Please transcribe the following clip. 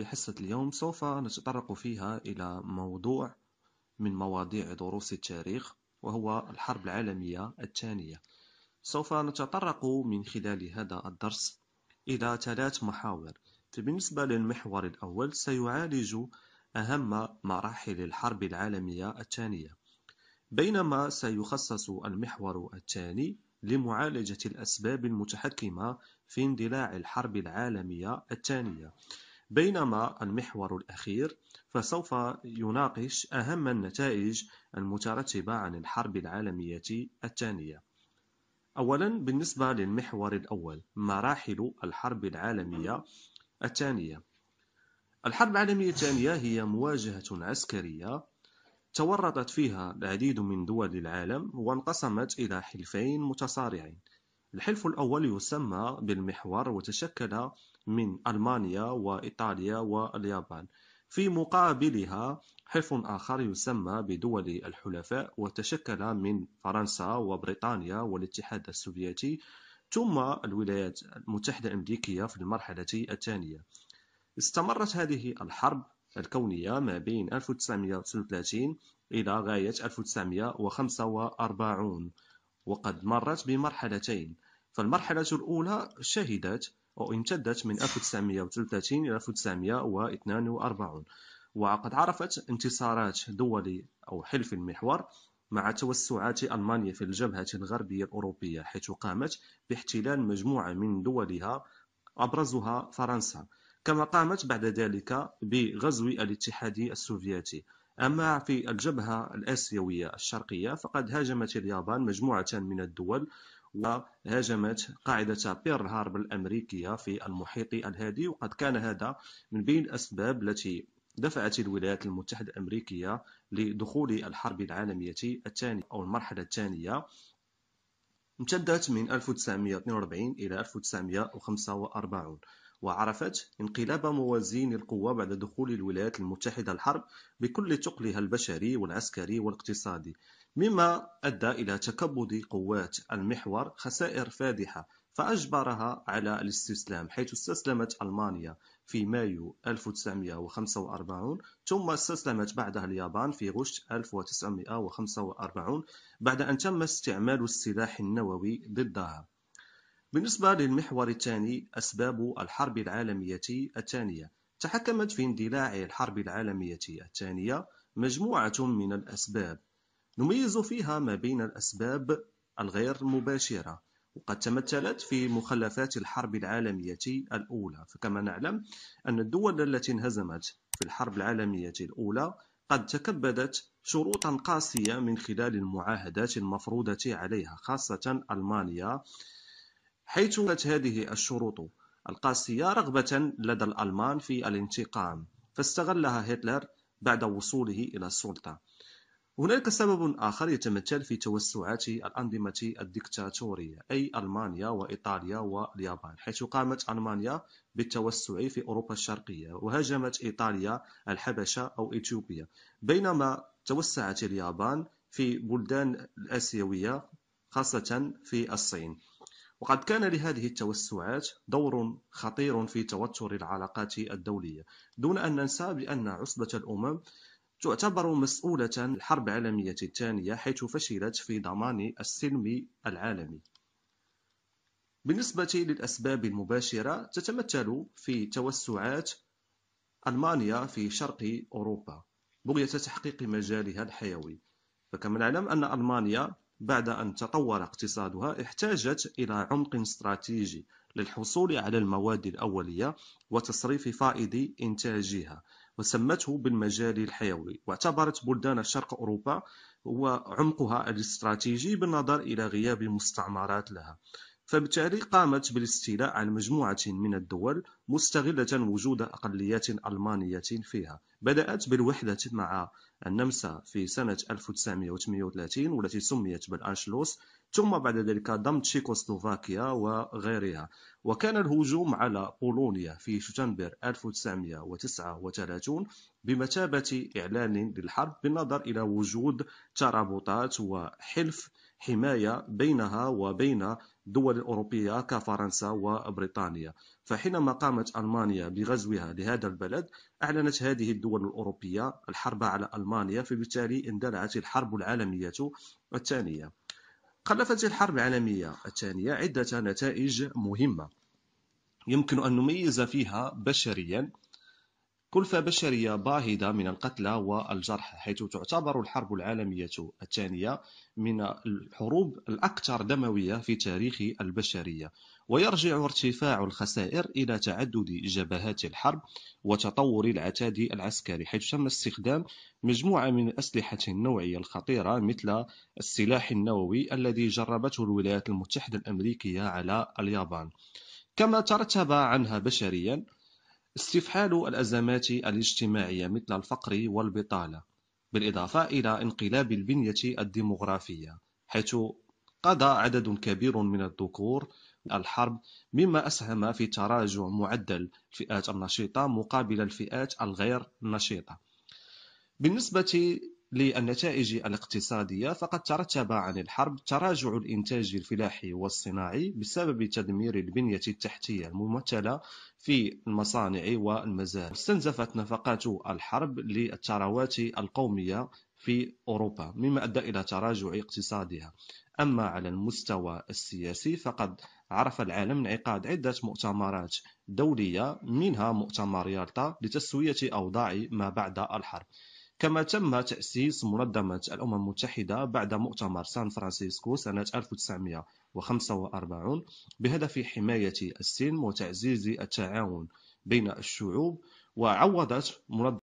لحصة اليوم سوف نتطرق فيها إلى موضوع من مواضيع دروس التاريخ وهو الحرب العالمية الثانية سوف نتطرق من خلال هذا الدرس إلى ثلاث محاور فبالنسبة للمحور الأول سيعالج أهم مراحل الحرب العالمية الثانية بينما سيخصص المحور الثاني لمعالجة الأسباب المتحكمة في اندلاع الحرب العالمية الثانية بينما المحور الأخير فسوف يناقش أهم النتائج المترتبة عن الحرب العالمية الثانية. أولاً بالنسبة للمحور الأول مراحل الحرب العالمية الثانية. الحرب العالمية الثانية هي مواجهة عسكرية تورطت فيها العديد من دول العالم وانقسمت إلى حلفين متصارعين الحلف الأول يسمى بالمحور وتشكل من ألمانيا وإيطاليا واليابان في مقابلها حلف آخر يسمى بدول الحلفاء وتشكل من فرنسا وبريطانيا والاتحاد السوفيتي ثم الولايات المتحدة الأمريكية في المرحلة الثانية استمرت هذه الحرب الكونية ما بين 1939 إلى غاية 1945 وقد مرت بمرحلتين فالمرحلة الأولى شهدت أو امتدت من 1930 إلى 1942 وقد عرفت انتصارات دول أو حلف المحور مع توسعات ألمانيا في الجبهة الغربية الأوروبية حيث قامت باحتلال مجموعة من دولها أبرزها فرنسا كما قامت بعد ذلك بغزو الاتحاد السوفيتي أما في الجبهة الآسيوية الشرقية فقد هاجمت اليابان مجموعة من الدول وهاجمت قاعدة بيرل هارب الأمريكية في المحيط الهادي وقد كان هذا من بين الأسباب التي دفعت الولايات المتحدة الأمريكية لدخول الحرب العالمية الثانية أو المرحلة الثانية امتدت من 1942 إلى 1945 وعرفت انقلاب موازين القوى بعد دخول الولايات المتحدة الحرب بكل ثقلها البشري والعسكري والاقتصادي مما أدى إلى تكبد قوات المحور خسائر فادحة فأجبرها على الاستسلام حيث استسلمت ألمانيا في مايو 1945 ثم استسلمت بعدها اليابان في غشت 1945 بعد أن تم استعمال السلاح النووي ضدها بالنسبة للمحور الثاني أسباب الحرب العالمية الثانية تحكمت في اندلاع الحرب العالمية الثانية مجموعة من الأسباب نميز فيها ما بين الأسباب الغير مباشرة وقد تمثلت في مخلفات الحرب العالمية الأولى فكما نعلم أن الدول التي انهزمت في الحرب العالمية الأولى قد تكبدت شروطا قاسية من خلال المعاهدات المفروضة عليها خاصة ألمانيا حيث كانت هذه الشروط القاسية رغبة لدى الألمان في الانتقام فاستغلها هتلر بعد وصوله إلى السلطة هناك سبب آخر يتمثل في توسعات الأنظمة الدكتاتورية أي ألمانيا وإيطاليا واليابان حيث قامت ألمانيا بالتوسع في أوروبا الشرقية وهاجمت إيطاليا الحبشة أو إثيوبيا بينما توسعت اليابان في بلدان الآسيوية خاصة في الصين وقد كان لهذه التوسعات دور خطير في توتر العلاقات الدولية دون أن ننسى بأن عصبة الأمم تعتبر مسؤولة الحرب العالمية الثانية حيث فشلت في ضمان السلم العالمي بالنسبة للأسباب المباشرة تتمثل في توسعات ألمانيا في شرق أوروبا بغية تحقيق مجالها الحيوي فكما نعلم أن ألمانيا بعد أن تطور اقتصادها احتاجت إلى عمق استراتيجي للحصول على المواد الأولية وتصريف فائض إنتاجها وسمته بالمجال الحيوي واعتبرت بلدان شرق أوروبا هو عمقها الاستراتيجي بالنظر إلى غياب المستعمرات لها فبالتالي قامت بالاستيلاء على مجموعة من الدول مستغلة وجود أقليات ألمانية فيها بدأت بالوحدة مع النمسا في سنة 1938 والتي سميت بالأنشلوس ثم بعد ذلك ضم تشيكوسلوفاكيا وغيرها وكان الهجوم على بولونيا في شتنبر 1939 بمثابة إعلان للحرب بالنظر إلى وجود ترابطات وحلف حماية بينها وبين دول أوروبية كفرنسا وبريطانيا فحينما قامت ألمانيا بغزوها لهذا البلد أعلنت هذه الدول الأوروبية الحرب على ألمانيا فبالتالي اندلعت الحرب العالمية الثانية خلفت الحرب العالمية الثانية عدة نتائج مهمة يمكن أن نميز فيها بشريا كلفة بشرية باهظة من القتلى والجرحى حيث تعتبر الحرب العالمية الثانية من الحروب الأكثر دموية في تاريخ البشرية ويرجع ارتفاع الخسائر إلى تعدد جبهات الحرب وتطور العتاد العسكري حيث تم استخدام مجموعة من الأسلحة النوعية الخطيرة مثل السلاح النووي الذي جربته الولايات المتحدة الأمريكية على اليابان كما ترتب عنها بشريا استفحال الأزمات الاجتماعية مثل الفقر والبطالة بالإضافة إلى انقلاب البنية الديمغرافية حيث قضى عدد كبير من الذكور الحرب مما أسهم في تراجع معدل الفئات النشيطة مقابل الفئات الغير نشيطة بالنسبة للنتائج الاقتصادية فقد ترتب عن الحرب تراجع الإنتاج الفلاحي والصناعي بسبب تدمير البنية التحتية الممثلة في المصانع والمزارع استنزفت نفقات الحرب للثروات القومية في أوروبا مما أدى إلى تراجع اقتصادها أما على المستوى السياسي فقد عرف العالم انعقاد عدة مؤتمرات دولية منها مؤتمر يالطا لتسوية أوضاع ما بعد الحرب كما تم تأسيس منظمة الأمم المتحدة بعد مؤتمر سان فرانسيسكو سنة 1945 بهدف حماية السلم وتعزيز التعاون بين الشعوب وعوضت منظمة